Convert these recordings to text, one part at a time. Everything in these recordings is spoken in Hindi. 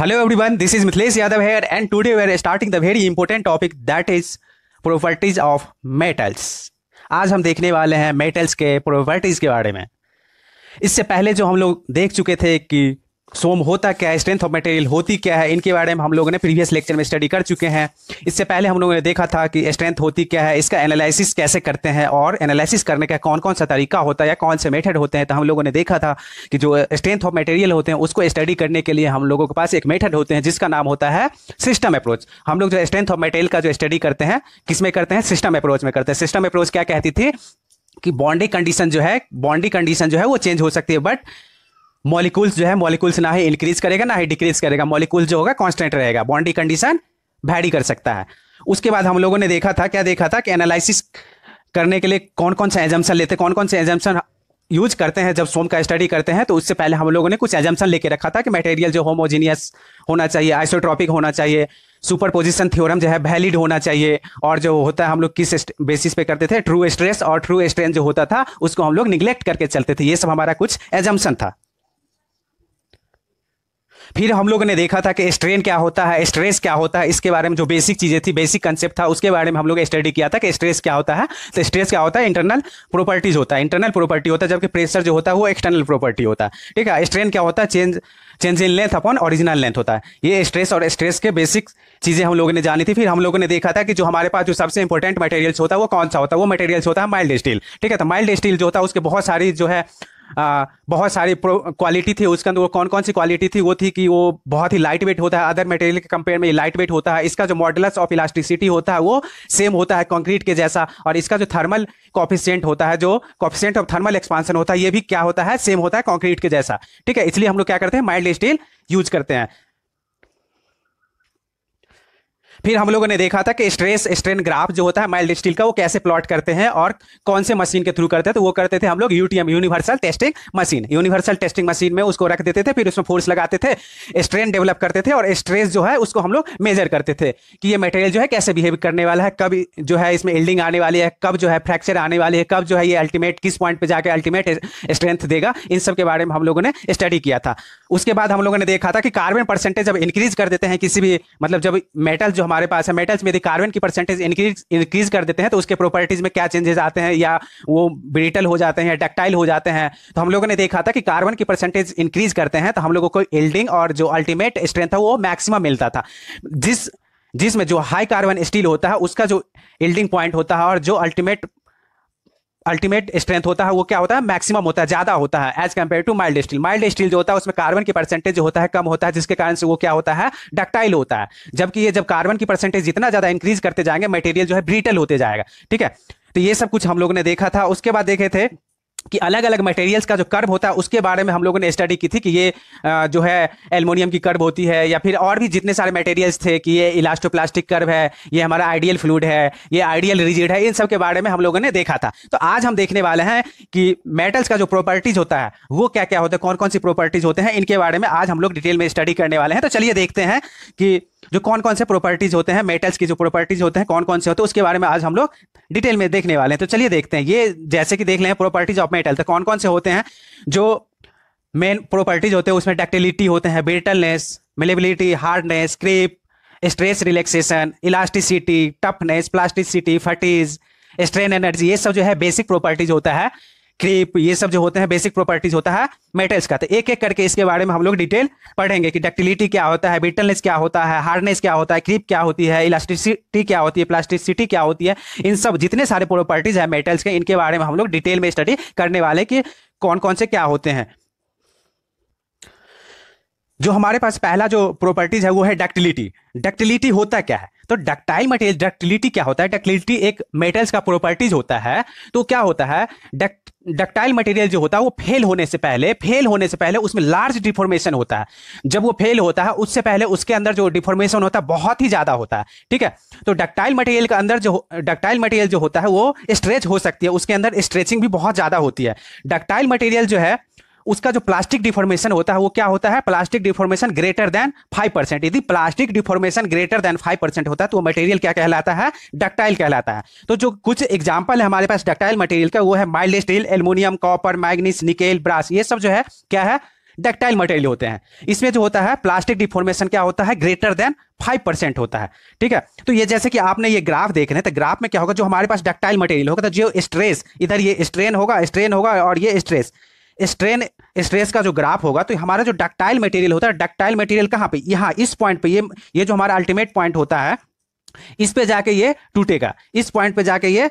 hello everyone this is Mithilesh Yadav here and today we're starting the very important topic that is properties of metals आज हम देखने वाले हैं मेटल्स के प्रोपर्टीज के बारे में इससे पहले जो हम लोग देख चुके थे कि सोम होता क्या है स्ट्रेंथ ऑफ मटेरियल होती क्या है इनके बारे में हम लोगों ने प्रीवियस लेक्चर में स्टडी कर चुके हैं इससे पहले हम लोगों ने देखा था कि स्ट्रेंथ होती क्या है इसका एनालिसिस कैसे करते हैं और एनालिसिस करने का कौन कौन सा तरीका होता है या कौन से मेथड होते हैं तो हम लोगों ने देखा था कि जो स्ट्रेंथ ऑफ मटेरियल होते हैं उसको स्टडी करने के लिए हम लोगों के पास एक मेथड होते हैं जिसका नाम होता है सिस्टम अप्रोच हम लोग जो स्ट्रेंथ ऑफ मटेरियल का जो स्टडी करते हैं किसमें करते हैं सिस्टम अप्रोच में करते हैं सिस्टम अप्रोच क्या कहती थी कि बाउंड्री कंडीशन जो है बाउंड्री कंडीशन जो है वो चेंज हो सकती है बट मॉलिकूल्स जो है मॉलिकूल्स ना ही इंक्रीज करेगा ना ही डिक्रीज करेगा मॉलिकूल जो होगा कांस्टेंट रहेगा बॉन्डी कंडीशन वैरी कर सकता है उसके बाद हम लोगों ने देखा था क्या देखा था कि एनालिसिस करने के लिए कौन कौन से एजम्सन लेते कौन कौन से एजम्पन यूज करते हैं जब सोम का स्टडी करते हैं तो उससे पहले हम लोगों ने कुछ एजम्सन लेके रखा था कि मटेरियल जो होमोजीनियस होना चाहिए आइसोट्रॉपिक होना चाहिए सुपर पोजिशन थ्योरम जो है वैलिड होना चाहिए और जो होता है हम लोग किस बेसिस पे करते थे ट्रू स्ट्रेस और ट्रू स्ट्रेन जो होता था उसको हम लोग निग्लेक्ट करके चलते थे ये सब हमारा कुछ एजम्पन था फिर हम लोगों ने देखा था कि स्ट्रेन क्या होता है स्ट्रेस क्या होता है इसके बारे में जो बेसिक चीज़ें थी बेसिक कंसेप्ट था उसके बारे में हम लोग स्टडी किया था कि स्ट्रेस क्या होता है तो स्ट्रेस क्या होता है इंटरनल प्रॉपर्टीज होता है इंटरनल प्रॉपर्टी होता है जबकि प्रेशर जो होता है वो एक्सटर्नल प्रॉपर्टी होता है ठीक है स्ट्रेन क्या होता है change change in length upon original length होता है ये स्ट्रेस और स्ट्रेस के बेसिक चीज़ें हम लोगों ने जानी थी फिर हम लोगों ने देखा था कि जो हमारे पास जो सबसे इंपॉर्टेंट मटेरियल्स होता है वो कौन सा होता है वो मटेरियल्स होता है माइल्ड स्टील ठीक है तो माइल्ड स्टील जो होता है उसके बहुत सारी जो है आ, बहुत सारी क्वालिटी थी उसके अंदर वो कौन कौन सी क्वालिटी थी वो थी कि वो बहुत ही लाइट वेट होता है अदर मटेरियल के कंपेयर में लाइट वेट होता है इसका जो मॉडल्स ऑफ इलास्टिसिटी होता है वो सेम होता है कंक्रीट के जैसा और इसका जो थर्मल कॉफिशेंट होता है जो कॉफिशेंट ऑफ थर्मल एक्सपांसन होता है ये भी क्या होता है सेम होता है कॉन्क्रीट के जैसा ठीक है इसलिए हम लोग क्या करते हैं माइल्ड स्टील यूज करते हैं फिर हम लोगों ने देखा था कि स्ट्रेस स्ट्रेन ग्राफ जो होता है माइल्ड स्टील का वो कैसे प्लॉट करते हैं और कौन से मशीन के थ्रू करते हैं तो वो करते थे हम लोग UTM universal testing machine universal testing machine में उसको रख देते थे फिर उसमें फोर्स लगाते थे स्ट्रेन डेवलप करते थे और स्ट्रेस जो है उसको हम लोग मेजर करते थे कि ये मटेरियल जो है कैसे बिहेव करने वाला है कब जो है इसमें बिल्डिंग आने वाली है कब जो है फ्रैक्चर आने वाली है कब जो है ये अल्टीमेट किस पॉइंट पर जाकर अल्टीमेट स्ट्रेंथ देगा इन सब के बारे में हम लोगों ने स्टडी किया था उसके बाद हम लोगों ने देखा था कि कार्बन परसेंटेज जब इंक्रीज कर देते हैं किसी भी मतलब जब मेटल जो हमारे पास है मेटल्स में यदि कार्बन की परसेंटेज इंक्रीज इंक्रीज कर देते हैं तो उसके प्रॉपर्टीज में क्या चेंजेस आते हैं या वो ब्रिटल हो जाते हैं या डक्टाइल हो जाते हैं तो हम लोगों ने देखा था कि कार्बन की परसेंटेज इंक्रीज करते हैं तो हम लोगों को इल्डिंग और जो अल्टीमेट स्ट्रेंथ था वो मैक्सिमम मिलता था जिस जिसमें जो हाई कार्बन स्टील होता है उसका जो इल्डिंग पॉइंट होता है और जो अल्टीमेट अल्टीमेट स्ट्रेंथ होता है वो क्या होता है मैक्सिमम होता है ज्यादा होता है as compare to mild steel mild steel जो होता है उसमें कार्बन की परसेंटेज जो होता है कम होता है जिसके कारण से वो क्या होता है डक्टाइल होता है जबकि ये जब कार्बन की परसेंटेज जितना ज्यादा इंक्रीज करते जाएंगे मटेरियल जो है ब्रिटल होते जाएगा ठीक है तो ये सब कुछ हम लोगों ने देखा था उसके बाद देखे थे कि अलग अलग मटेरियल्स का जो कर्व होता है उसके बारे में हम लोगों ने स्टडी की थी कि ये जो है एलमोनियम की कर्व होती है या फिर और भी जितने सारे मटेरियल्स थे कि ये इलास्टोप्लास्टिक कर्व है ये हमारा आइडियल फ्लूड है ये आइडियल रिजिड है इन सब के बारे में हम लोगों ने देखा था तो आज हम देखने वाले हैं कि मेटल्स का जो प्रॉपर्टीज होता है वो क्या क्या होता है कौन कौन सी प्रॉपर्टीज होते हैं इनके बारे में आज हम लोग डिटेल में स्टडी करने वाले हैं तो चलिए देखते हैं कि जो कौन कौन से प्रॉपर्टीज होते हैं मेटल्स की जो प्रॉपर्टीज होते हैं कौन कौन से होते हैं उसके बारे में आज हम लोग डिटेल में देखने वाले हैं तो चलिए देखते हैं ये जैसे कि देख लें प्रॉपर्टीज ऑफ मेटल तो कौन कौन से होते हैं जो मेन प्रॉपर्टीज होते हैं उसमें डक्टिलिटी होते हैं brittleness malleability hardness creep stress relaxation elasticity toughness plasticity fatigue strain energy ये सब जो है बेसिक प्रॉपर्टीज होता है क्रीप ये सब जो होते हैं बेसिक प्रॉपर्टीज होता है मेटल्स का तो एक एक करके इसके बारे में हम लोग डिटेल पढ़ेंगे कि डक्टिलिटी क्या होता है बिटलनेस क्या होता है हार्डनेस क्या होता है क्रीप क्या होती है इलास्टिसिटी क्या होती है प्लास्टिसिटी क्या होती है इन सब जितने सारे प्रॉपर्टीज है मेटल्स के इनके बारे में हम लोग डिटेल में स्टडी करने वाले कि कौन कौन से क्या होते हैं जो हमारे पास पहला जो प्रॉपर्टीज है वो है डक्टिलिटी डक्टिलिटी होता क्या है तो डक्टाइल मटेरियल डक्टिलिटी क्या होता है डक्टिलिटी एक मेटल्स का प्रॉपर्टीज होता है तो क्या होता है डक्ट डक्टाइल मटेरियल जो होता है वो फेल होने से पहले फेल होने से पहले उसमें लार्ज डिफॉर्मेशन होता है जब वो फेल होता है उससे पहले उसके अंदर जो डिफॉर्मेशन होता है बहुत ही ज्यादा होता है ठीक है तो डक्टाइल मटेरियल के अंदर जो डक्टाइल मटेरियल जो होता है वो स्ट्रेच हो सकती है उसके अंदर स्ट्रेचिंग भी बहुत ज्यादा होती है डक्टाइल मटेरियल जो है उसका जो प्लास्टिक डिफॉर्मेशन होता है वो क्या होता है plastic deformation greater than five percent यदि plastic deformation greater than five percent होता है तो मटेरियल क्या कहलाता है डक्टाइल कहलाता है तो जो कुछ एग्जाम्पल है हमारे पास डक्टाइल मटेरियल का वो है mild steel aluminium copper manganese nickel brass ये सब जो है क्या है डक्टाइल मटेरियल होते हैं इसमें जो होता है प्लास्टिक डिफॉर्मेशन क्या होता है ग्रेटर देन फाइव परसेंट होता है ठीक है तो ये जैसे कि आपने ये ग्राफ देख रहे हैं तो ग्राफ में क्या होगा जो हमारे पास डक्टाइल मटेरियल होगा तो जो स्ट्रेस इधर ये स्ट्रेन होगा स्ट्रेन होगा और ये स्ट्रेस स्ट्रेन स्ट्रेस का जो ग्राफ होगा तो हमारा जो डक्टाइल मटेरियल होता है डक्टाइल मटेरियल कहाँ पे यहाँ इस पॉइंट पे ये ये जो हमारा अल्टीमेट पॉइंट होता है इस पे जाके ये टूटेगा इस पॉइंट पे जाके ये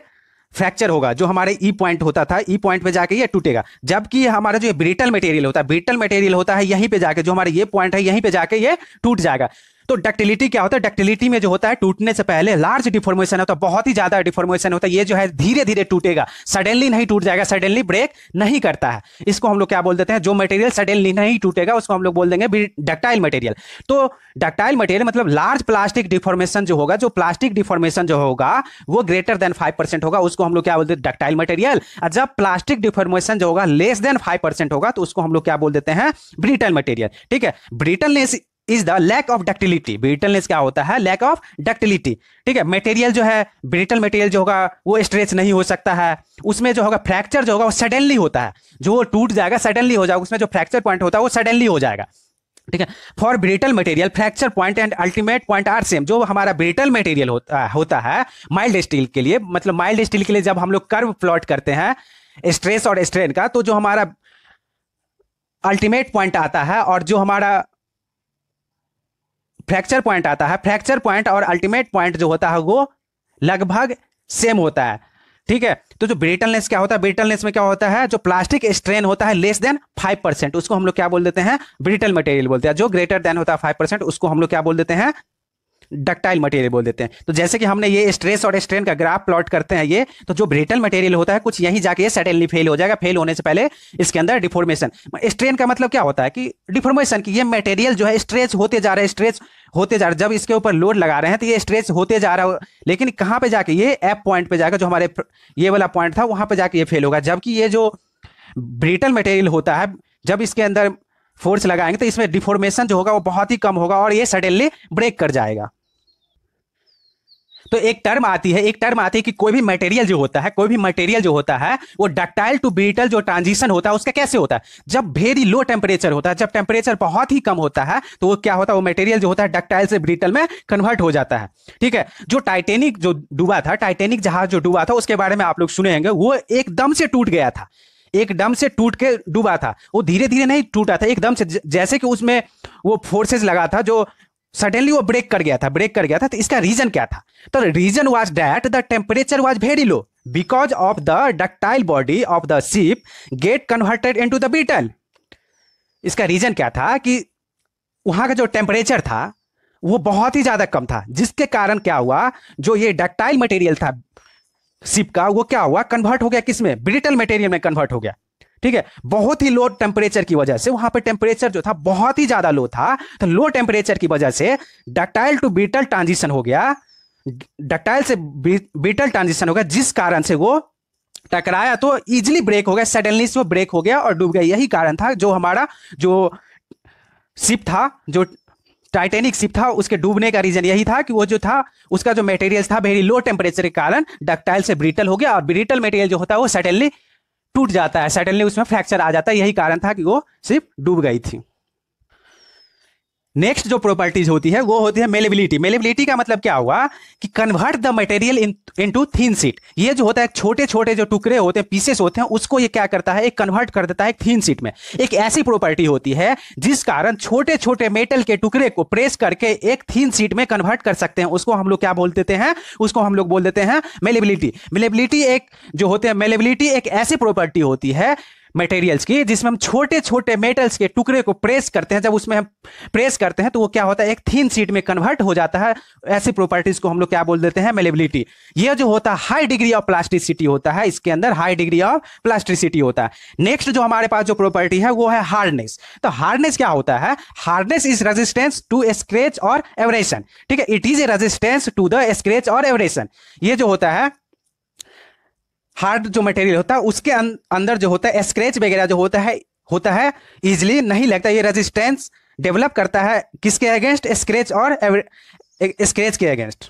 फ्रैक्चर होगा जो हमारे ई पॉइंट होता था ई पॉइंट पे जाके ये टूटेगा जबकि हमारा जो ब्रिटल मटेरियल होता है ब्रिटल मटेरियल होता है यहीं पे जाके जो हमारे ये पॉइंट है यहीं पे जाके ये टूट जाएगा तो डक्टिलिटी क्या होता है डक्टिलिटी में जो होता है टूटने से पहले लार्ज डिफॉर्मेशन होता है तो बहुत ही ज्यादा डिफॉर्मेशन होता है ये जो है धीरे धीरे टूटेगा सडनली नहीं टूट जाएगा सडनली ब्रेक नहीं करता है इसको हम लोग क्या बोल देते हैं जो मटेरियल सडनली नहीं टूटेगा उसको हम लोग बोल देंगे डक्टाइल मटेरियल तो डक्टाइल मटेरियल मतलब लार्ज प्लास्टिक डिफॉर्मेशन जो होगा जो प्लास्टिक डिफॉर्मेशन जो होगा वो ग्रेटर देन फाइव परसेंट होगा उसको हम लोग क्या बोलते हैं डक्टाइल मटेरियल और जब प्लास्टिक डिफॉर्मेशन जो होगा लेस देन फाइव परसेंट होगा तो उसको हम लोग क्या बोल देते हैं ब्रिटल मटेरियल ठीक है brittleness is the lack of ductility brittleness क्या होता है लैक ऑफ डक्टिलिटी ठीक है मटेरियल जो है ब्रिटल मटेरियल जो होगा वो स्ट्रेच नहीं हो सकता है उसमें जो होगा फ्रैक्चर जो होगा वो सडनली होता है जो वो टूट जाएगा सडनली हो जाएगा उसमें जो फ्रैक्चर पॉइंट होता है वो सडनली हो जाएगा ठीक है for brittle material fracture point and ultimate point are same जो हमारा ब्रिटल मटेरियल होता होता है माइल्ड स्टील के लिए मतलब माइल्ड स्टील के लिए जब हम लोग कर्व प्लॉट करते हैं स्ट्रेस और स्ट्रेन का तो जो हमारा अल्टीमेट पॉइंट आता है और जो हमारा फ्रैक्चर पॉइंट आता है फ्रैक्चर पॉइंट और अल्टीमेट पॉइंट जो होता है वो लगभग सेम होता है ठीक है तो जो ब्रिटलनेस क्या होता है ब्रिटलनेस में क्या होता है जो प्लास्टिक स्ट्रेन होता है लेस देन फाइव परसेंट उसको हम लोग क्या बोल देते हैं ब्रिटल मटेरियल बोलते हैं जो ग्रेटर देन होता है फाइव परसेंट उसको हम लोग क्या बोल देते हैं डक्टाइल मटेरियल बोल देते हैं तो जैसे कि हमने ये स्ट्रेस और स्ट्रेन का ग्राफ प्लॉट करते हैं ये तो जो ब्रिटल मटेरियल होता है कुछ यहीं जाके सडनली फेल हो जाएगा फेल होने से पहले इसके अंदर डिफॉर्मेशन स्ट्रेन का मतलब क्या होता है कि डिफॉर्मेशन की ये मटेरियल जो है स्ट्रेच होते जा रहे हैं स्ट्रेच होते जा रहे जब इसके ऊपर लोड लगा रहे हैं तो ये स्ट्रेच होते जा रहा है लेकिन कहाँ पे जाके ये एप पॉइंट पे जाकर जो हमारे ये वाला पॉइंट था वहां पे जाके ये फेल होगा जबकि ये जो ब्रिटल मटेरियल होता है जब इसके अंदर फोर्स लगाएंगे तो इसमें डिफॉर्मेशन जो होगा वो बहुत ही कम होगा और ये सडनली ब्रेक कर जाएगा तो एक टर्म आती है एक टर्म आती है कि कोई भी मटेरियल जो होता है कोई भी मटेरियल जो होता है वो डक्टाइल टू बीटल जो ट्रांजिशन होता है उसका कैसे होता है जब वेरी लो टेम्परेचर होता है जब टेम्परेचर बहुत ही कम होता है तो वो क्या होता है वो मटेरियल जो होता है डक्टाइल से ब्रिटल में कन्वर्ट हो जाता है ठीक है जो टाइटेनिक जो डूबा था टाइटेनिक जहाज जो डूबा था उसके बारे में आप लोग सुनेंगे वो एकदम से टूट गया था एकदम से टूट के डूबा था वो धीरे धीरे नहीं टूटा था एकदम से जैसे कि उसमें वो फोर्सेस लगा था जो सडनली वो ब्रेक कर गया था ब्रेक कर गया था तो इसका रीजन क्या था तो reason was that the temperature was very low because of the ductile body of the ship get converted into the brittle इसका रीजन क्या था कि वहां का जो टेम्परेचर था वो बहुत ही ज़्यादा कम था जिसके कारण क्या हुआ जो ये डक्टाइल मटेरियल था शिप का वो क्या हुआ कन्वर्ट हो गया किसमें ब्रिटल मटेरियल में कन्वर्ट हो गया ठीक है बहुत ही लो टेम्परेचर की वजह से वहां पर टेम्परेचर जो था बहुत ही ज्यादा लो था तो लो टेम्परेचर की वजह से डक्टाइल टू बीटल ट्रांजिशन हो गया डक्टाइल से बीटल ट्रांजिशन हो गया जिस कारण से वो टकराया तो इजिली ब्रेक हो गया सडनली से वो ब्रेक हो गया और डूब गया यही कारण था जो हमारा जो शिप था जो टाइटेनिक शिप था उसके डूबने का रीजन यही था कि वो जो था उसका जो मटेरियल था वेरी लो टेम्परेचर के कारण डक्टाइल से ब्रिटल हो गया और ब्रिटल मटेरियल जो होता है वो सडनली टूट जाता है सडनली उसमें फ्रैक्चर आ जाता है यही कारण था कि वो सिर्फ डूब गई थी नेक्स्ट जो प्रॉपर्टीज होती है वो होती है मेलेबिलिटी मेलेबिलिटी का मतलब क्या हुआ कि convert the material to thin sheet ये जो होता है छोटे छोटे जो टुकड़े होते हैं पीसेस होते हैं उसको ये क्या करता है एक कन्वर्ट कर देता है थीन सीट में एक ऐसी प्रॉपर्टी होती है जिस कारण छोटे छोटे मेटल के टुकड़े को प्रेस करके एक थीन सीट में कन्वर्ट कर सकते हैं उसको हम लोग क्या बोल देते हैं उसको हम लोग बोल देते हैं मेलेबिलिटी मेलेबिलिटी एक जो होते हैं मेलेबिलिटी एक ऐसी प्रॉपर्टी होती है मटेरियल्स की जिसमें हम छोटे छोटे मेटल्स के टुकड़े को प्रेस करते हैं जब उसमें हम प्रेस करते हैं तो वो क्या होता है एक थीन सीट में कन्वर्ट हो जाता है ऐसी प्रॉपर्टीज को हम लोग क्या बोल देते हैं मेलेबिलिटी ये जो होता है हाई डिग्री ऑफ प्लास्टिसिटी होता है इसके अंदर हाई डिग्री ऑफ प्लास्टिसिटी होता है नेक्स्ट जो हमारे पास जो प्रॉपर्टी है वो है हार्डनेस तो हार्डनेस क्या होता है hardness is resistance to scratch और एवरेशन ठीक है it is a resistance to the scratch और एवरेशन ये जो होता है हार्ड जो मटेरियल होता है उसके अं-, अंदर जो होता है स्क्रैच वगैरह जो होता है होता है इजिली नहीं लगता ये रेजिस्टेंस डेवलप करता है किसके अगेंस्ट स्क्रैच और स्क्रैच के अगेंस्ट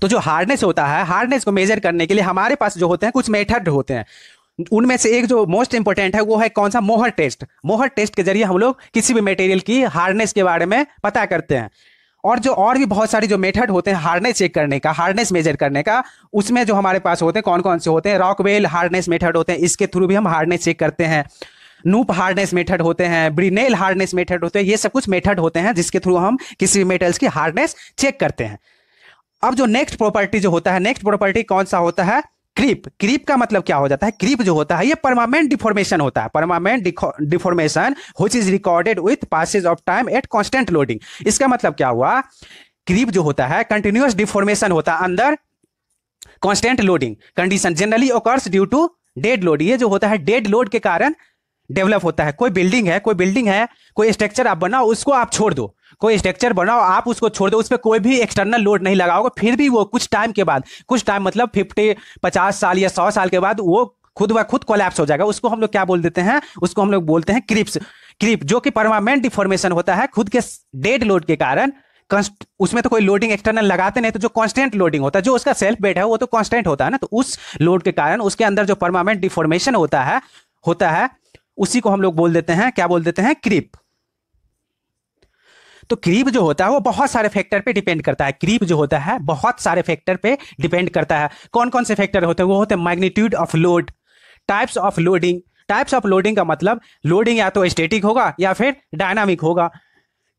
तो जो हार्डनेस होता है हार्डनेस को मेजर करने के लिए हमारे पास जो होते हैं कुछ मेथड होते हैं उनमें से एक जो मोस्ट इंपॉर्टेंट है वो है कौन सा मोहर टेस्ट मोहर टेस्ट के जरिए हम लोग किसी भी मटेरियल की हार्डनेस के बारे में पता करते हैं और जो और भी बहुत सारी जो मेथड होते हैं हार्डनेस चेक करने का हार्डनेस मेजर करने का उसमें जो हमारे पास होते हैं कौन कौन से होते हैं रॉकवेल हार्डनेस मेथड होते हैं इसके थ्रू भी हम हार्डनेस चेक करते हैं नूप हार्डनेस मेथड होते हैं ब्रिनेल हार्डनेस मेथड होते हैं ये सब कुछ मेथड होते हैं जिसके थ्रू हम किसी भी मेटल्स की हार्डनेस चेक करते हैं अब जो नेक्स्ट प्रॉपर्टी जो होता है नेक्स्ट प्रॉपर्टी कौन सा होता है क्रीप क्रीप का मतलब क्या हो जाता है क्रीप जो होता है ये परमानेंट डिफॉर्मेशन होता है permanent deformation which is recorded with passage of time at constant loading इसका मतलब क्या हुआ क्रीप जो होता है कंटिन्यूस डिफॉर्मेशन होता है अंदर constant loading condition generally occurs due to dead load ये जो होता है डेड लोड के कारण डेवलप होता है कोई बिल्डिंग है कोई बिल्डिंग है कोई स्ट्रक्चर आप बनाओ उसको आप छोड़ दो कोई स्ट्रक्चर बनाओ आप उसको छोड़ दो उस पर कोई भी एक्सटर्नल लोड नहीं लगाओगे फिर भी वो कुछ टाइम के बाद कुछ टाइम मतलब फिफ्टी पचास साल या सौ साल के बाद वो खुद ब खुद कोलैप्स हो जाएगा उसको हम लोग क्या बोल देते हैं उसको हम लोग बोलते हैं क्रिप्स क्रिप जो कि परमानेंट डिफॉर्मेशन होता है खुद के डेड लोड के कारण उसमें तो कोई लोडिंग एक्सटर्नल लगाते नहीं तो जो कांस्टेंट लोडिंग होता है जो उसका सेल्फ वेट है वो तो कांस्टेंट होता है ना तो उस लोड के कारण उसके अंदर जो परमानेंट डिफॉर्मेशन होता है होता है उसी को हम लोग बोल देते हैं क्या बोल देते हैं क्रिप तो क्रीप जो होता है वो बहुत सारे फैक्टर पे डिपेंड करता है क्रीप जो होता है बहुत सारे फैक्टर पे डिपेंड करता है कौन कौन से फैक्टर होते हैं वो होते हैं magnitude of load types of loading types of loading का मतलब लोडिंग या तो स्टेटिक होगा या फिर डायनामिक होगा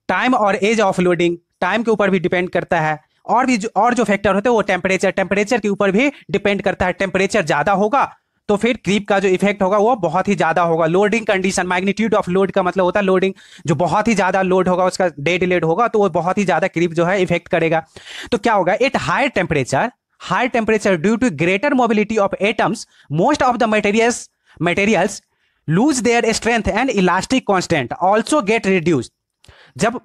टाइम और एज ऑफ लोडिंग टाइम के ऊपर भी डिपेंड करता है और भी जो और जो फैक्टर होते हैं वो टेम्परेचर टेम्परेचर के ऊपर भी डिपेंड करता है टेम्परेचर ज़्यादा होगा तो फिर क्रीप का जो इफेक्ट होगा वो बहुत ही ज्यादा होगा loading condition magnitude of load का मतलब होता है लोडिंग जो बहुत ही ज्यादा लोड होगा उसका डे लेड होगा तो वो बहुत ही ज्यादा क्रीप जो है इफेक्ट करेगा तो क्या होगा at higher temperature higher temperature due to greater mobility of atoms most of the materials materials lose their strength and elastic constant also get reduce जब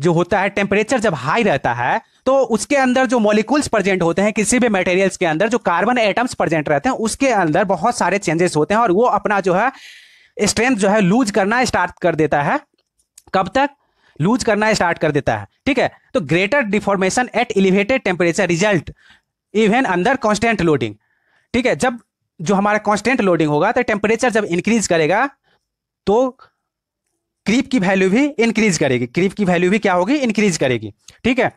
जो होता है टेम्परेचर जब हाई रहता है तो उसके अंदर जो मॉलिक्यूल्स प्रेजेंट होते हैं किसी भी मटेरियल्स के अंदर जो कार्बन एटम्स प्रेजेंट रहते हैं उसके अंदर बहुत सारे चेंजेस होते हैं और वो अपना जो है स्ट्रेंथ जो है लूज करना स्टार्ट कर देता है कब तक लूज करना स्टार्ट कर देता है ठीक है तो greater deformation at elevated temperature result even अंदर कॉन्स्टेंट लोडिंग ठीक है जब जो हमारा कॉन्स्टेंट लोडिंग होगा तो टेम्परेचर जब इंक्रीज करेगा तो क्रीप की वैल्यू भी इंक्रीज करेगी क्रीप की वैल्यू भी क्या होगी इंक्रीज करेगी ठीक है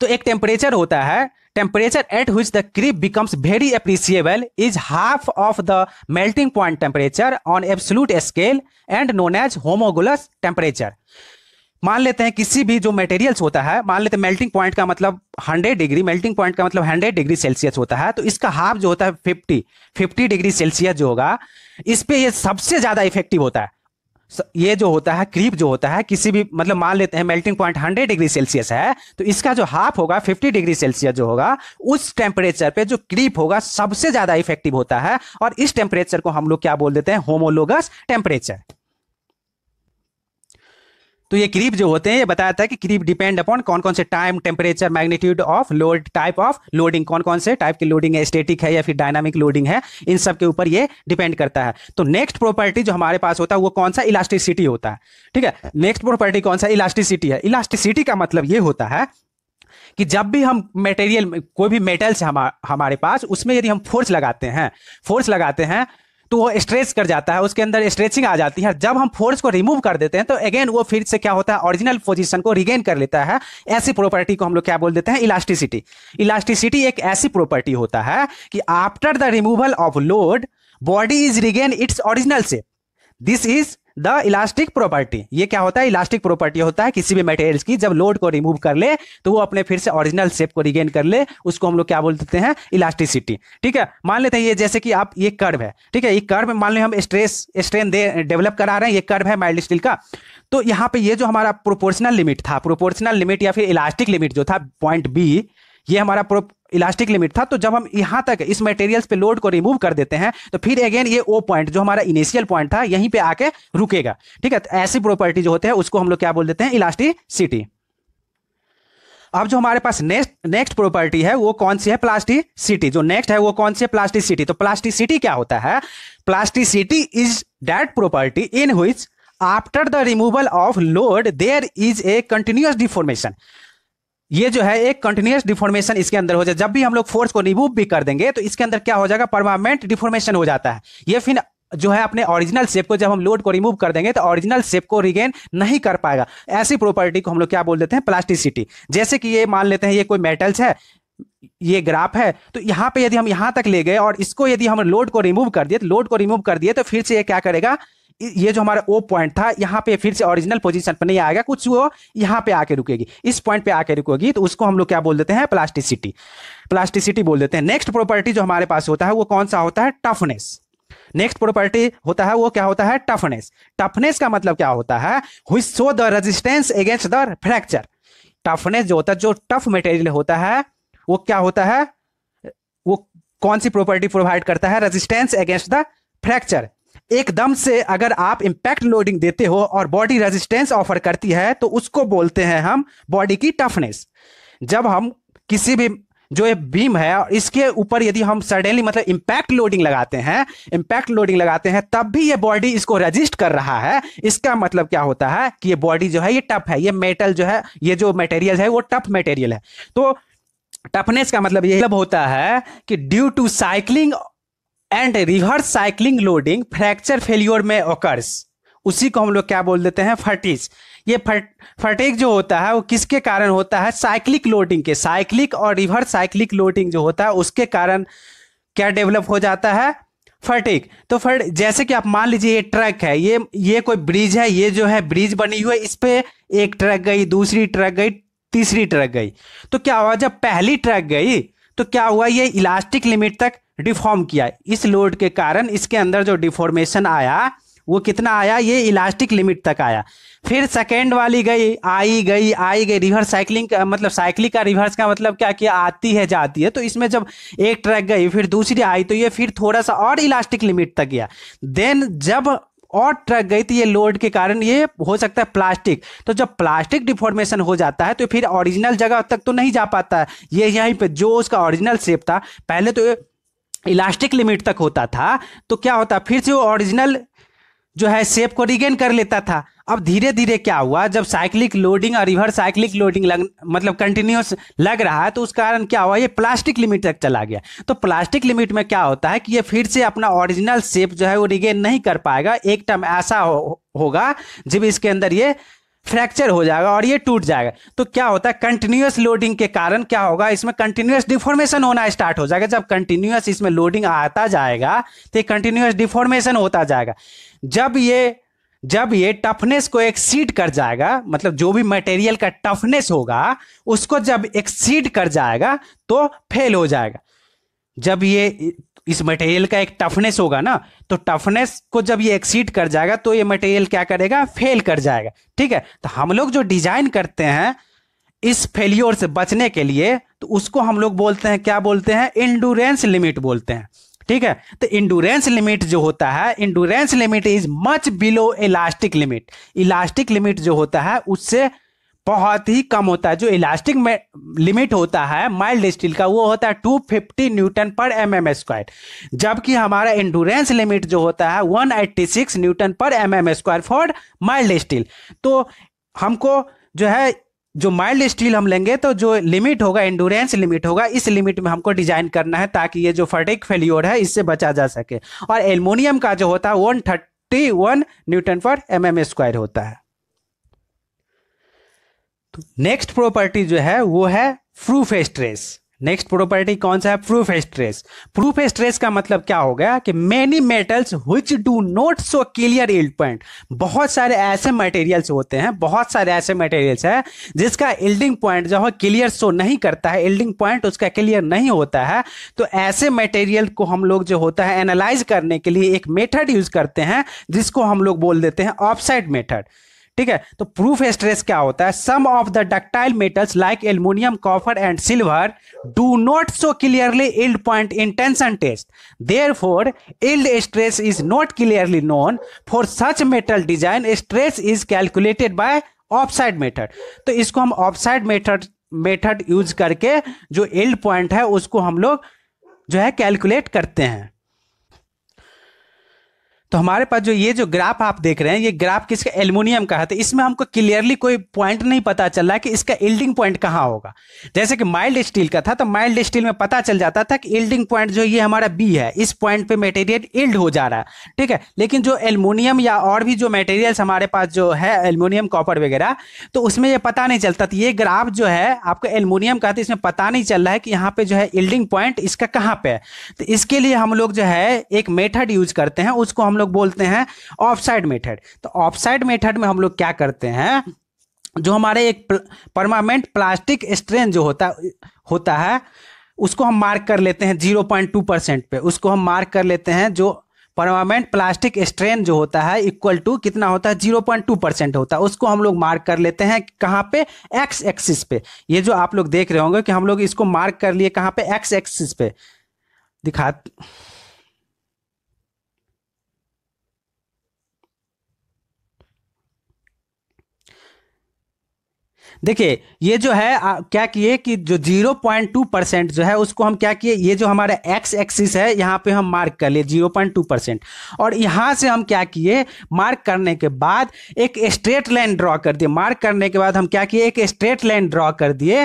तो एक टेम्परेचर होता है temperature at which the creep becomes very appreciable is half of the melting point temperature on absolute scale and known as homologous temperature मान लेते हैं किसी भी जो मटेरियल्स होता है मान लेते हैं मेल्टिंग पॉइंट का मतलब 100 डिग्री मेल्टिंग पॉइंट का मतलब 100 डिग्री सेल्सियस होता है तो इसका हाफ जो होता है 50 50 डिग्री सेल्सियस जो होगा इस पे ये सबसे ज्यादा इफेक्टिव होता है ये जो होता है क्रीप जो होता है किसी भी मतलब मान लेते हैं मेल्टिंग पॉइंट 100 डिग्री सेल्सियस है तो इसका जो हाफ होगा 50 डिग्री सेल्सियस जो होगा उस टेम्परेचर पे जो क्रीप होगा सबसे ज्यादा इफेक्टिव होता है और इस टेम्परेचर को हम लोग क्या बोल देते हैं होमोलोगस टेम्परेचर तो ये क्रीप जो होते हैं ये बताया था कि क्रीप डिपेंड अपॉन कौन कौन से time temperature magnitude of load type of loading कौन कौन से टाइप की लोडिंग है स्टेटिक है या फिर डायनामिक लोडिंग है इन सब के ऊपर ये डिपेंड करता है तो नेक्स्ट प्रॉपर्टी जो हमारे पास होता है वो कौन सा इलास्टिसिटी होता है ठीक है नेक्स्ट प्रॉपर्टी कौन सा इलास्टिसिटी है इलास्टिसिटी का मतलब ये होता है कि जब भी हम मटेरियल कोई भी मेटल्स हमा, हमारे पास उसमें यदि हम फोर्स लगाते हैं फोर्स लगाते हैं तो वो स्ट्रेच कर जाता है उसके अंदर स्ट्रेचिंग आ जाती है जब हम फोर्स को रिमूव कर देते हैं तो अगेन वो फिर से क्या होता है ओरिजिनल पोजिशन को रिगेन कर लेता है ऐसी प्रॉपर्टी को हम लोग क्या बोल देते हैं इलास्टिसिटी इलास्टिसिटी एक ऐसी प्रॉपर्टी होता है कि after the removal of load body is regain its original shape this is the elastic property ये क्या होता है इलास्टिक प्रॉपर्टी होता है किसी भी मटेरियल्स की जब लोड को रिमूव कर ले तो वो अपने फिर से ओरिजिनल शेप को रिगेन कर ले उसको हम लोग क्या बोल देते हैं इलास्टिसिटी ठीक है मान लेते हैं ये जैसे कि आप ये कर्व है ठीक है ये कर्व मान लें हम स्ट्रेस स्ट्रेन डेवलप करा रहे हैं ये कर्व है माइल्ड स्टील का तो यहाँ पे ये जो हमारा प्रोपोर्शनल लिमिट था प्रोपोर्शनल लिमिट या फिर इलास्टिक लिमिट जो था पॉइंट बी ये हमारा इलास्टिक लिमिट था तो जब हम यहां तक इस मटेरियल्स पे लोड को रिमूव कर देते हैं तो फिर अगेन ये ओ पॉइंट जो हमारा इनिशियल पॉइंट था यहीं पे आके रुकेगा ठीक है तो ऐसी प्रॉपर्टी जो होते हैं उसको हम लोग क्या बोल देते हैं इलास्टिसिटी अब जो हमारे पास नेक्स्ट नेक्स्ट प्रॉपर्टी है वो कौन सी है प्लास्टिसिटी जो नेक्स्ट है वो कौन सी है प्लास्टिसिटी तो प्लास्टिसिटी क्या होता है plasticity is that property in which after the removal of load there is a continuous deformation ये जो है एक कंटिन्यूस डिफॉर्मेशन इसके अंदर हो जाए जब भी हम लोग फोर्स को रिमूव भी कर देंगे तो इसके अंदर क्या हो जाएगा परमानेंट डिफॉर्मेशन हो जाता है ये फिर जो है अपने ओरिजिनल शेप को जब हम लोड को रिमूव कर देंगे तो ओरिजिनल शेप को रिगेन नहीं कर पाएगा ऐसी प्रॉपर्टी को हम लोग क्या बोल देते हैं प्लास्टिसिटी जैसे कि ये मान लेते हैं ये कोई मेटल्स है ये ग्राफ है तो यहाँ पे यदि हम यहाँ तक ले गए और इसको यदि हम लोड को रिमूव कर दिए तो लोड को रिमूव कर दिए तो फिर से ये क्या करेगा ये जो हमारा ओ पॉइंट था यहाँ पे फिर से ओरिजिनल पोजीशन पर नहीं आएगा कुछ वो यहाँ पे आके रुकेगी इस पॉइंट पे आके रुकेगी तो उसको हम लोग क्या बोल देते हैं प्लास्टिसिटी प्लास्टिसिटी बोल देते हैं नेक्स्ट प्रॉपर्टी जो हमारे पास होता है वो कौन सा होता है टफनेस नेक्स्ट प्रॉपर्टी होता है वो क्या होता है टफनेस टफनेस का मतलब क्या होता है which show the resistance against the fracture toughness जो होता है जो टफ मटेरियल होता है वो क्या होता है वो कौन सी प्रॉपर्टी प्रोवाइड करता है रेजिस्टेंस अगेंस्ट द फ्रैक्चर एकदम से अगर आप इंपैक्ट लोडिंग देते हो और बॉडी रेजिस्टेंस ऑफर करती है तो उसको बोलते हैं हम बॉडी की टफनेस जब हम किसी भी जो ये बीम है और इसके ऊपर यदि हम सडनली मतलब इंपैक्ट लोडिंग लगाते हैं इंपैक्ट लोडिंग लगाते हैं तब भी ये बॉडी इसको रजिस्ट कर रहा है इसका मतलब क्या होता है कि ये बॉडी जो है ये टफ है ये मेटल जो है ये जो मटेरियल है वो टफ मटेरियल है तो टफनेस का मतलब ये मतलब होता है कि due to cycling and reverse cycling loading fracture failure में ओकर्स उसी को हम लोग क्या बोल देते हैं फर्टिज ये फटेक जो होता है वो किसके कारण होता है साइक्लिक लोडिंग के साइक्लिक और रिवर्स साइक्लिक लोडिंग जो होता है उसके कारण क्या डेवलप हो जाता है फटेक तो फट जैसे कि आप मान लीजिए ये ट्रक है ये ये कोई ब्रिज है ये जो है ब्रिज बनी हुई है इस पर एक ट्रक गई दूसरी ट्रक गई तीसरी ट्रक गई तो क्या हुआ जब पहली ट्रक गई तो क्या हुआ ये इलास्टिक लिमिट तक डिफॉर्म किया इस लोड के कारण इसके अंदर जो डिफॉर्मेशन आया वो कितना आया ये इलास्टिक लिमिट तक आया फिर सेकेंड वाली गई आई गई आई गई रिवर्स साइकिलिंग का मतलब साइकिलिंग का रिवर्स का मतलब क्या किया आती है जाती है तो इसमें जब एक ट्रैक गई फिर दूसरी आई तो ये फिर थोड़ा सा और इलास्टिक लिमिट तक गया देन जब और ट्रक गई तो ये लोड के कारण ये हो सकता है प्लास्टिक तो जब प्लास्टिक डिफॉर्मेशन हो जाता है तो फिर ओरिजिनल जगह तक तो नहीं जा पाता है ये यहीं पे जो उसका ओरिजिनल शेप था पहले तो इलास्टिक लिमिट तक होता था तो क्या होता फिर से वो ओरिजिनल जो है सेप को रिगेन कर लेता था अब धीरे धीरे क्या हुआ जब साइक्लिक लोडिंग और रिवर्स साइक्लिक लोडिंग लग मतलब कंटिन्यूस लग रहा है तो उस कारण क्या हुआ ये प्लास्टिक लिमिट तक चला गया तो प्लास्टिक लिमिट में क्या होता है कि ये फिर से अपना ओरिजिनल सेप जो है वो रिगेन नहीं कर पाएगा एक टाइम ऐसा हो, होगा जब इसके अंदर ये फ्रैक्चर हो जाएगा और ये टूट जाएगा तो क्या होता है कंटिन्यूस लोडिंग के कारण क्या होगा इसमें कंटिन्यूस डिफॉर्मेशन होना स्टार्ट हो जाएगा जब कंटिन्यूस इसमें लोडिंग आता जाएगा तो ये कंटिन्यूस डिफॉर्मेशन होता जाएगा जब ये जब ये टफनेस को एक्सीड कर जाएगा मतलब जो भी मटेरियल का टफनेस होगा उसको जब एक्सीड कर जाएगा तो फेल हो जाएगा जब ये इस मटेरियल का एक टफनेस होगा ना तो टफनेस को जब ये एक्सीड कर जाएगा तो ये मटेरियल क्या करेगा फेल कर जाएगा ठीक है तो हम लोग जो डिजाइन करते हैं इस फेल्योर से बचने के लिए तो उसको हम लोग बोलते हैं क्या बोलते हैं इंडोरेंस लिमिट बोलते हैं ठीक है तो इंडोरेंस लिमिट जो होता है endurance limit is much below elastic limit elastic limit जो होता है उससे बहुत ही कम होता है जो इलास्टिक लिमिट होता है माइल्ड स्टील का वो होता है two fifty newton per M M square जबकि हमारा इंडोरेंस लिमिट जो होता है one eighty six newton per M M square for mild steel तो हमको जो है जो माइल्ड स्टील हम लेंगे तो जो लिमिट होगा इंडोरेंस लिमिट होगा इस लिमिट में हमको डिजाइन करना है ताकि ये जो फटिक फेल्योर है इससे बचा जा सके और एल्यूमिनियम का जो होता है one thirty one newton per M M square होता है नेक्स्ट प्रॉपर्टी जो है वो है प्रूफ स्ट्रेस नेक्स्ट प्रॉपर्टी कौन सा है प्रूफ स्ट्रेस प्रूफ स्ट्रेस का मतलब क्या हो गया कि many metals which do not show clear yield point बहुत सारे ऐसे मटेरियल्स होते हैं बहुत सारे ऐसे मटेरियल्स हैं जिसका इल्डिंग पॉइंट जो है क्लियर शो नहीं करता है इल्डिंग पॉइंट उसका क्लियर नहीं होता है तो ऐसे मटेरियल को हम लोग जो होता है एनालाइज करने के लिए एक मेथड यूज करते हैं जिसको हम लोग बोल देते हैं ऑफसाइड मेथड ठीक है तो प्रूफ स्ट्रेस क्या होता है some of the ductile metals like aluminium copper and silver do not show clearly yield point in tension test therefore yield stress is not clearly known for such metal design stress is calculated by offset method तो इसको हम ऑफसाइड मेथड मेथड यूज करके जो इल्ड पॉइंट है उसको हम लोग जो है कैलकुलेट करते हैं तो हमारे पास जो ये जो ग्राफ आप देख रहे हैं ये ग्राफ किसका एल्युमिनियम का है तो इसमें हमको क्लियरली कोई पॉइंट नहीं पता चल रहा है कि इसका इल्डिंग पॉइंट कहाँ होगा जैसे कि माइल्ड स्टील का था तो माइल्ड स्टील में पता चल जाता था कि इल्डिंग पॉइंट जो ये हमारा बी है इस पॉइंट पे मेटेरियल इल्ड हो जा रहा है ठीक है लेकिन जो एल्युमिनियम या और भी जो मेटेरियल हमारे पास जो है एल्युमिनियम कॉपर वगैरह तो उसमें ये पता नहीं चलता तो ये ग्राफ जो है आपको एल्युमिनियम का था इसमें पता नहीं चल रहा है कि यहाँ पे जो है इल्डिंग पॉइंट इसका कहाँ पे है तो इसके लिए हम लोग जो है एक मेथड यूज करते हैं उसको हम लोग बोलते हैं ऑफ साइड मेथड तो ऑफ साइड मेथड में हम लोग क्या करते हैं जो हमारे एक परमानेंट प्लास्टिक स्ट्रेन जो होता होता है उसको हम मार्क कर लेते हैं जीरो पॉइंट टू परसेंट पे उसको हम मार्क कर लेते हैं जो परमानेंट प्लास्टिक स्ट्रेन जो होता है इक्वल टू कितना होता है जीरो पॉइंट टू परसेंट होता है उसको हम लोग मार्क कर लेते हैं कहाँ पे एक्स एक्सिस पे ये जो आप लोग देख रहे होंगे कि हम लोग इसको मार्क कर लिए कहाँ पे एक्स एक्सिस पे दिखा देखिए ये जो है आ, क्या किए कि जो जीरो पॉइंट टू परसेंट जो है उसको हम क्या किए ये जो हमारा एक्स एक्सिस है यहाँ पे हम मार्क कर लिए जीरो पॉइंट टू परसेंट और यहाँ से हम क्या किए मार्क करने के बाद एक स्ट्रेट लाइन ड्रॉ कर दिए मार्क करने के बाद हम क्या किए एक स्ट्रेट लाइन ड्रॉ कर दिए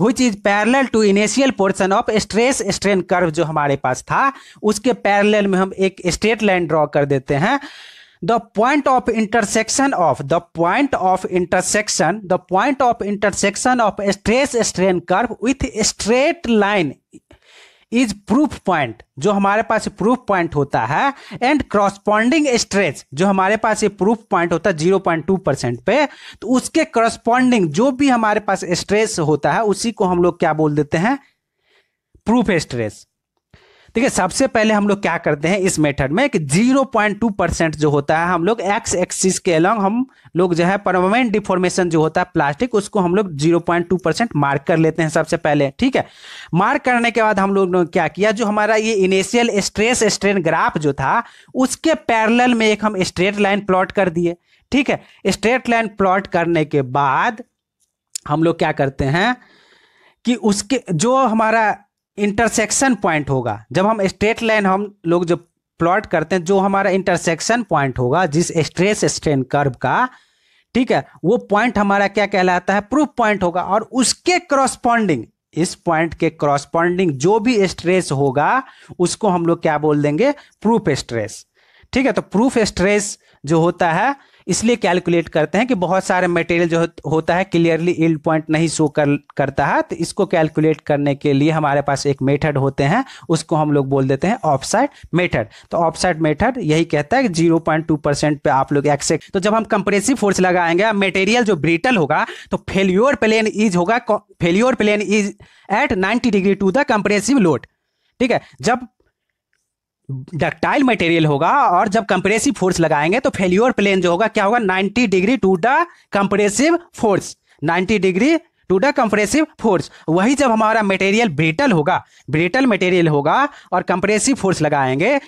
which is parallel to initial portion of stress strain curve जो हमारे पास था उसके पैरल में हम एक स्ट्रेट लाइन ड्रॉ कर देते हैं the point of intersection of the point of intersection the point of intersection of stress strain curve with straight line is proof point जो हमारे पास प्रूफ पॉइंट होता है एंड क्रॉस्पॉन्डिंग स्ट्रेच जो हमारे पास प्रूफ पॉइंट होता है जीरो पॉइंट टू परसेंट पे तो उसके क्रॉस्पॉन्डिंग जो भी हमारे पास स्ट्रेस होता है उसी को हम लोग क्या बोल देते हैं प्रूफ स्ट्रेस ठीक है सबसे पहले हम लोग क्या करते हैं इस मेथड में कि 0.2 परसेंट जो होता है हम लोग एक्स एक्सिस के अलॉन्ग हम लोग जो है परमानेंट डिफॉर्मेशन जो होता है प्लास्टिक उसको हम लोग 0.2 परसेंट मार्क कर लेते हैं सबसे पहले ठीक है मार्क करने के बाद हम लोग ने क्या किया जो हमारा ये इनिशियल स्ट्रेस स्ट्रेन ग्राफ जो था उसके पैरल में एक हम स्ट्रेट लाइन प्लॉट कर दिए ठीक है स्ट्रेट लाइन प्लॉट करने के बाद हम लोग क्या करते हैं कि उसके जो हमारा इंटरसेक्शन पॉइंट होगा जब हम स्ट्रेट लाइन हम लोग जब प्लॉट करते हैं जो हमारा इंटरसेक्शन पॉइंट होगा जिस स्ट्रेस स्ट्रेन कर्व का ठीक है वो पॉइंट हमारा क्या कहलाता है प्रूफ पॉइंट होगा और उसके क्रॉसपॉन्डिंग इस पॉइंट के क्रॉसपॉन्डिंग जो भी स्ट्रेस होगा उसको हम लोग क्या बोल देंगे प्रूफ स्ट्रेस ठीक है तो प्रूफ स्ट्रेस जो होता है इसलिए कैलकुलेट करते हैं कि बहुत सारे मटेरियल जो होता है क्लियरली इल्ड पॉइंट नहीं शो कर करता है तो इसको कैलकुलेट करने के लिए हमारे पास एक मेथड होते हैं उसको हम लोग बोल देते हैं ऑफ साइड मेथड तो ऑफ साइड मेथड यही कहता है कि जीरो पॉइंट टू परसेंट पे आप लोग एक्सेक्ट तो जब हम कंप्रेसिव फोर्स लगाएंगे मटेरियल जो ब्रिटल होगा तो फेल्योर प्लेन इज होगा failure plane is at ninety degree to the compressive load ठीक है जब डक्टाइल मटेरियल होगा और जब कंप्रेसिव फोर्स लगाएंगे तो फेल्योर प्लेन जो होगा क्या होगा 90 degree to the compressive force 90 degree to the compressive force वही जब हमारा मटेरियल ब्रिटल होगा ब्रिटल मटेरियल होगा और कंप्रेसिव फोर्स लगाएंगे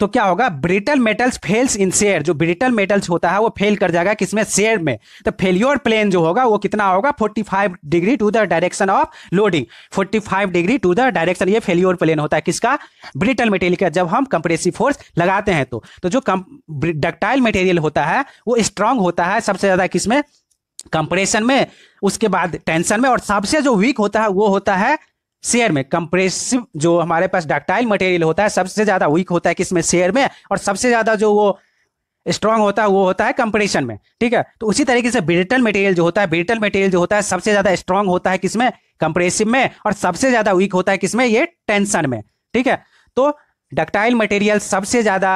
तो क्या होगा brittle metals fails in shear जो ब्रिटल मेटल्स होता है वो फेल कर जाएगा किसमें शेयर में तो फेल्योर प्लेन जो होगा वो कितना होगा 45 degree to the direction of loading 45 degree to the direction ये फेल्योर प्लेन होता है किसका ब्रिटल मेटेरियल का जब हम कंप्रेसिव फोर्स लगाते हैं तो, तो जो डक्टाइल मेटेरियल होता है वो स्ट्रांग होता है सबसे ज्यादा किसमें कंप्रेशन में उसके बाद टेंशन में और सबसे जो वीक होता है वो होता है शेयर में कंप्रेसिव जो हमारे पास डक्टाइल मटेरियल होता है सबसे ज्यादा वीक होता है किसमें शेयर में और सबसे ज्यादा जो वो स्ट्रांग होता है वो होता है कंप्रेशन में ठीक है तो उसी तरीके से ब्रिटल मटेरियल जो होता है ब्रिटल मटेरियल जो होता है सबसे ज्यादा स्ट्रांग होता है किसमें कंप्रेसिव में और सबसे ज्यादा वीक होता है किसमें ये टेंशन में ठीक है तो डक्टाइल मटेरियल सबसे ज्यादा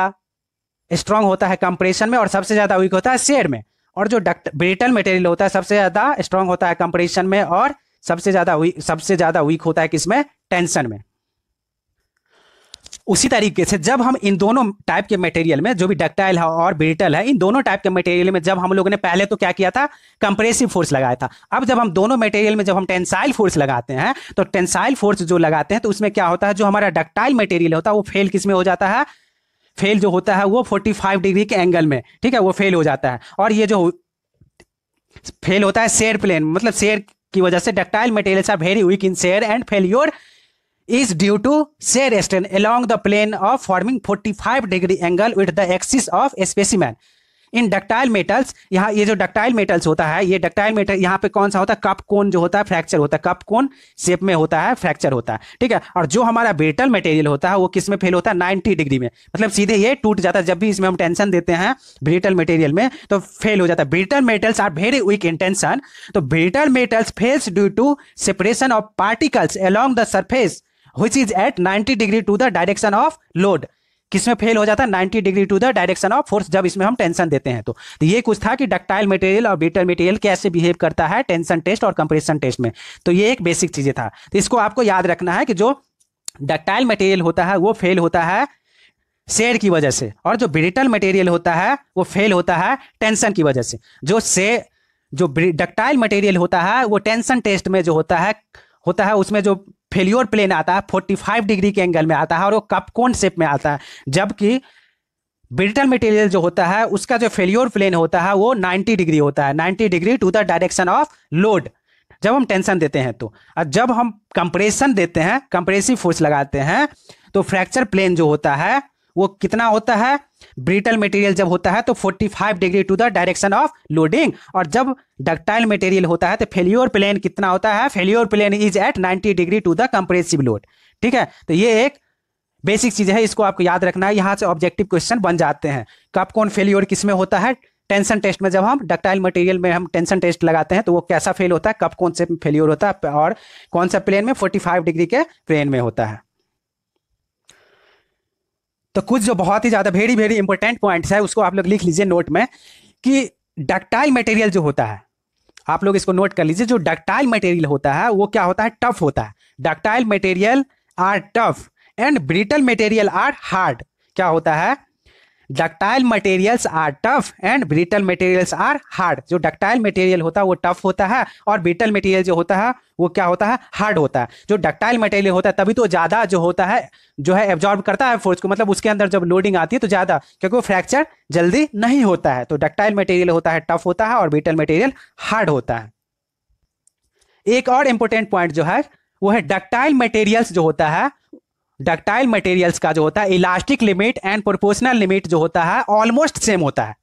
स्ट्रांग होता है कंप्रेशन में और सबसे ज्यादा वीक होता है शेयर में और जो डक्ट ब्रिटल मटेरियल होता है सबसे ज्यादा स्ट्रांग होता है कंप्रेशन में और सबसे ज्यादा सबसे ज्यादा वीक होता है किसमें टेंशन में उसी तरीके से जब हम इन दोनों टाइप के मटेरियल में जो भी डक्टाइल है और ब्रिटल है इन दोनों टाइप के मटेरियल में जब हम लोगों ने पहले तो क्या किया था कंप्रेसिव फोर्स लगाया था अब जब हम दोनों मटेरियल में जब हम टेंसाइल फोर्स लगाते हैं तो टेंसाइल फोर्स जो लगाते हैं तो उसमें क्या होता है जो हमारा डक्टाइल मटेरियल होता है वो फेल किस में हो जाता है फेल जो होता है वो फोर्टी डिग्री के एंगल में ठीक है वो फेल हो जाता है और ये जो फेल होता है शेयर प्लेन मतलब शेयर की वजह से ductile materials are very weak in shear and failure is due to shear strain along the plane of forming forty five degree angle with the axis of specimen in ductile metals यहाँ ये जो डक्टाइल मेटल्स होता है ये डक्टाइल मेटल यहाँ पे कौन सा होता है कप कोन जो होता है फ्रैक्चर होता है कप कोन शेप में होता है फ्रैक्चर होता है ठीक है और जो हमारा ब्रिटल मटेरियल होता है वो किस में फेल होता है नाइन्टी डिग्री में मतलब सीधे ये टूट जाता है जब भी इसमें हम टेंशन देते हैं ब्रिटल मटेरियल में तो फेल हो जाता है brittle metals are very weak in tension तो brittle metals fails due to separation of particles along the surface which is at 90 degree to the direction किसमें फेल हो जाता है 90 degree to the direction of force जब इसमें हम टेंशन देते हैं तो, तो ये कुछ था कि डक्टाइल मटेरियल और बीटर मटेरियल कैसे बिहेव करता है टेंशन टेस्ट और कंप्रेशन टेस्ट में तो ये एक बेसिक चीजें था तो इसको आपको याद रखना है कि जो डक्टाइल मटेरियल होता है वो फेल होता है शेड की वजह से और जो ब्रिटल मटेरियल होता है वो फेल होता है टेंशन की वजह से जो से जो डक्टाइल मटेरियल होता है वो टेंशन टेस्ट में जो होता है होता है उसमें जो फेल्योर प्लेन आता है 45 डिग्री के एंगल में आता है और वो कपकोन शेप में आता है जबकि ब्रिटल मटेरियल जो होता है उसका जो फेल्योर प्लेन होता है वो 90 डिग्री होता है 90 degree to the direction of load जब हम टेंशन देते हैं तो और जब हम कंप्रेशन देते हैं कंप्रेसिव फोर्स लगाते हैं तो फ्रैक्चर प्लेन जो होता है वो कितना होता है ब्रिटल मटेरियल जब होता है तो 45 degree to the direction of loading और जब डक्टाइल मटेरियल होता है तो फेल्योर प्लेन कितना होता है failure plane is at 90 degree to the compressive load ठीक है तो ये एक बेसिक चीज है इसको आपको याद रखना है यहाँ से ऑब्जेक्टिव क्वेश्चन बन जाते हैं कब तो कौन फेल्योर किस में होता है टेंशन टेस्ट में जब हम डक्टाइल मटेरियल में हम टेंशन टेस्ट लगाते हैं तो वो कैसा फेल होता है कब कौन से फेल्योर होता है और कौन सा प्लेन में 45 डिग्री के प्लेन में होता है तो कुछ जो बहुत ही ज़्यादा वेरी वेरी इंपॉर्टेंट पॉइंट्स है उसको आप लोग लिख लीजिए नोट में कि डक्टाइल मटेरियल जो होता है आप लोग इसको नोट कर लीजिए जो डक्टाइल मटेरियल होता है वो क्या होता है टफ होता है ductile material are tough and brittle material are hard क्या होता है ductile materials are tough and brittle materials are hard जो डक्टाइल मटेरियल होता है वो टफ होता है और ब्रिटल मटेरियल जो होता है वो क्या होता है हार्ड होता है जो डक्टाइल मटेरियल होता है तभी तो ज़्यादा जो होता है जो है एब्जॉर्ब करता है फोर्स को मतलब उसके अंदर जब लोडिंग आती है तो ज़्यादा क्योंकि वो फ्रैक्चर जल्दी नहीं होता है तो डक्टाइल मटेरियल होता है टफ होता है और ब्रिटल मटेरियल हार्ड होता है एक और इंपॉर्टेंट पॉइंट जो है वो है डक्टाइल मटेरियल्स जो होता है डक्टाइल मटेरियल्स का जो होता है elastic limit and proportional limit जो होता है ऑलमोस्ट सेम होता है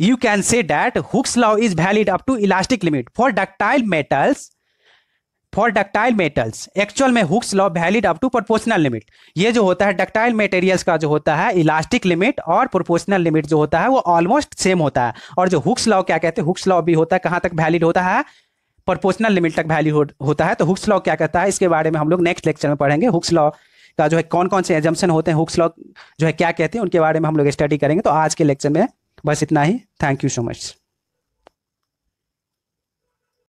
you can say that Hooke's law is valid up to elastic limit for ductile metals for ductile metals actual में Hooke's law valid up to proportional limit ये जो होता है डक्टाइल मटेरियल्स का जो होता है इलास्टिक लिमिट और प्रोपोर्शनल लिमिट जो होता है वो ऑलमोस्ट सेम होता है और जो हुक्स लॉ क्या कहते हैं हुक्स लॉ भी होता है कहाँ तक वैलिड होता है प्रोपोर्शनल लिमिट तक वैल्यू होता है तो हुक्स लॉ क्या कहता है इसके बारे में हम लोग नेक्स्ट लेक्चर में पढ़ेंगे हुक्स लॉ का जो है कौन कौन से एजम्पन होते हैं हुक्स लॉ जो है क्या कहते हैं उनके बारे में हम लोग स्टडी करेंगे तो आज के लेक्चर में बस इतना ही थैंक यू सो मच